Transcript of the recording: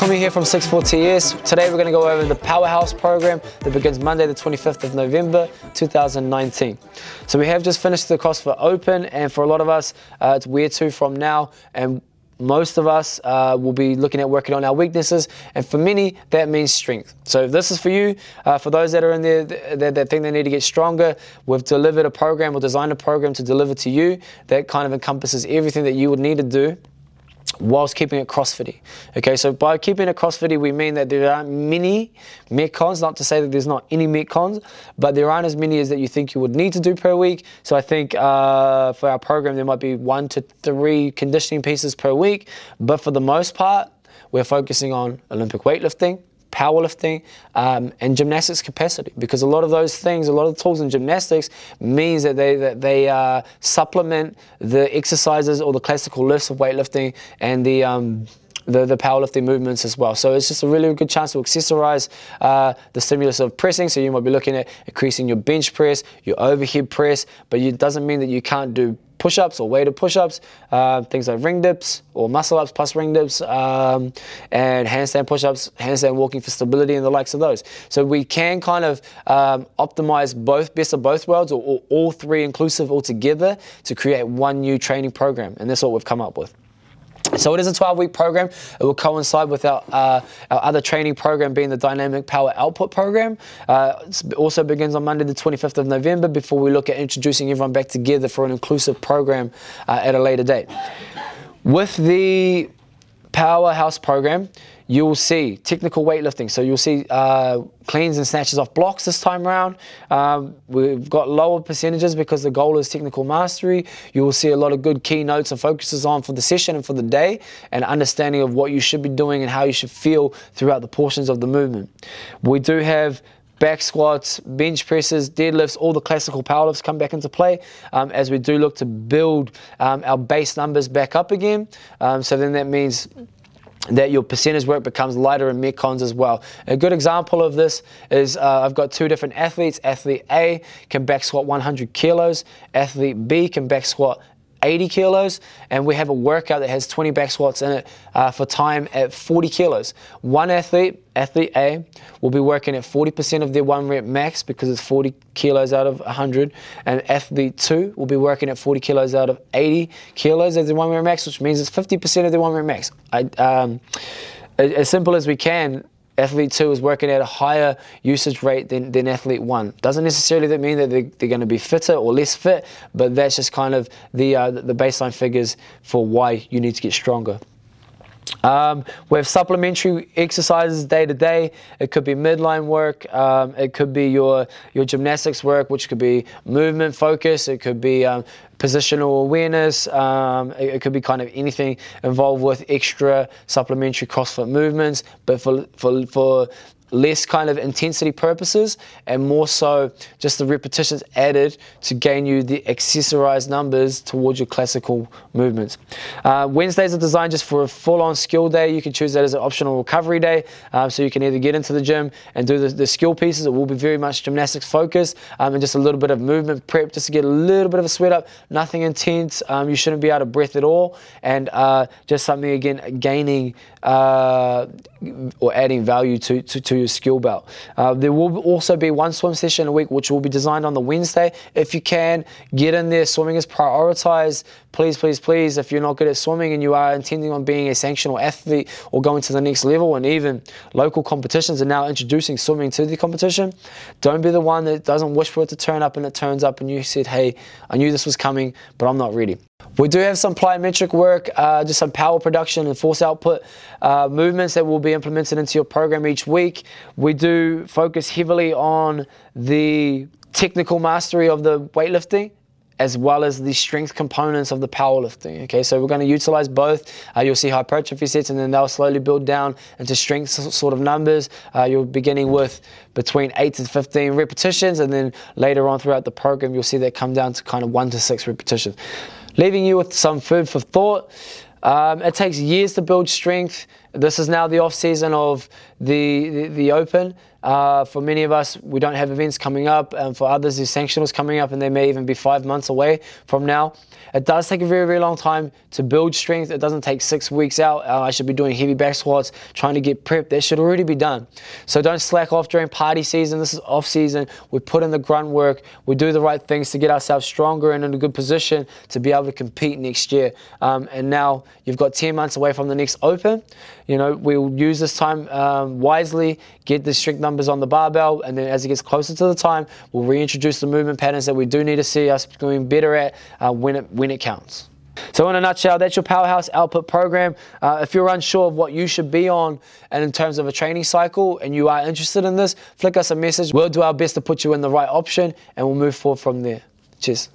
Kumi here from 640 years. Today we're going to go over the Powerhouse program that begins Monday the 25th of November 2019. So we have just finished the CrossFit for Open and for a lot of us uh, it's where to from now and most of us uh, will be looking at working on our weaknesses and for many that means strength so this is for you uh, for those that are in there that, that, think they need to get stronger we've delivered a program or designed a program to deliver to you that kind of encompasses everything that you would need to do whilst keeping it CrossFitty. Okay, so by keeping it CrossFitty, we mean that there aren't many metcons. not to say that there's not any metcons, but there aren't as many as that you think you would need to do per week. So I think uh, for our program, there might be one to three conditioning pieces per week, but for the most part, we're focusing on Olympic weightlifting, powerlifting, um, and gymnastics capacity. Because a lot of those things, a lot of the tools in gymnastics, means that they that they uh, supplement the exercises or the classical lifts of weightlifting and the um, the, the powerlifting movements as well. So it's just a really good chance to accessorize uh, the stimulus of pressing. So you might be looking at increasing your bench press, your overhead press, but it doesn't mean that you can't do push-ups or weighted push-ups, uh, things like ring dips or muscle ups plus ring dips, um, and handstand push-ups, handstand walking for stability, and the likes of those. So we can kind of um, optimize both best of both worlds, or, or all three inclusive altogether, to create one new training program, and that's what we've come up with. So it is a 12-week program. It will coincide with our, uh, our other training program being the Dynamic Power Output Program. Uh, it also begins on Monday the 25th of November before we look at introducing everyone back together for an inclusive program uh, at a later date. With the powerhouse program, you will see technical weightlifting. So you'll see uh, cleans and snatches off blocks this time around. Um, we've got lower percentages because the goal is technical mastery. You will see a lot of good keynotes and focuses on for the session and for the day and understanding of what you should be doing and how you should feel throughout the portions of the movement. We do have back squats, bench presses, deadlifts, all the classical powerlifts come back into play um, as we do look to build um, our base numbers back up again. Um, so then that means that your percentage work becomes lighter in metcons as well. A good example of this is uh, I've got two different athletes. Athlete A can back squat 100 kilos. Athlete B can back squat 80 kilos, and we have a workout that has 20 back squats in it uh, for time at 40 kilos. One athlete, athlete A, will be working at 40% of their one rep max because it's 40 kilos out of 100, and athlete 2 will be working at 40 kilos out of 80 kilos as their one rep max, which means it's 50% of their one rep max. I, um, as simple as we can, athlete two is working at a higher usage rate than, than athlete one. Doesn't necessarily mean that they're, they're going to be fitter or less fit, but that's just kind of the, uh, the baseline figures for why you need to get stronger. Um, we have supplementary exercises day to day. It could be midline work. Um, it could be your your gymnastics work, which could be movement focus. It could be um, positional awareness. Um, it, it, could be kind of anything involved with extra supplementary CrossFit movements. But for for for less kind of intensity purposes and more so just the repetitions added to gain you the accessorized numbers towards your classical movements. Uh, Wednesdays are designed just for a full-on skill day. You can choose that as an optional recovery day. Um, so you can either get into the gym and do the, the skill pieces. It will be very much gymnastics focused um, and just a little bit of movement prep just to get a little bit of a sweat up. Nothing intense. Um, you shouldn't be out of breath at all. And uh, just something, again, gaining uh, or adding value to, to, to your skill belt. Uh, there will also be one swim session a week, which will be designed on the Wednesday. If you can, get in there. Swimming is prioritized. Please, please, please, if you're not good at swimming and you are intending on being a sanctional athlete or going to the next level, and even local competitions are now introducing swimming to the competition, don't be the one that doesn't wish for it to turn up and it turns up and you said, hey, I knew this was coming, but I'm not ready. We do have some plyometric work, uh, just some power production and force output uh, movements that will be implemented into your program each week. We do focus heavily on the technical mastery of the weightlifting as well as the strength components of the powerlifting. Okay, so we're going to utilize both. Uh, you'll see hypertrophy sets, and then they'll slowly build down into strength sort of numbers. Uh, you're beginning with between eight to 15 repetitions, and then later on throughout the program, you'll see that come down to kind of one to six repetitions leaving you with some food for thought. Um, it takes years to build strength. This is now the off season of the, the, the Open. Uh, for many of us, we don't have events coming up, and for others, there's sanctionals coming up, and they may even be five months away from now. It does take a very, very long time to build strength. It doesn't take six weeks out. Uh, I should be doing heavy back squats, trying to get prepped. That should already be done. So don't slack off during party season. This is off season. We put in the grunt work. We do the right things to get ourselves stronger and in a good position to be able to compete next year. Um, and now you've got 10 months away from the next Open. You know, we'll use this time um, wisely, get the strength number numbers on the barbell, and then as it gets closer to the time, we'll reintroduce the movement patterns that we do need to see us doing better at uh, when, it, when it counts. So in a nutshell, that's your powerhouse output program. Uh, if you're unsure of what you should be on and in terms of a training cycle and you are interested in this, flick us a message. We'll do our best to put you in the right option and we'll move forward from there. Cheers.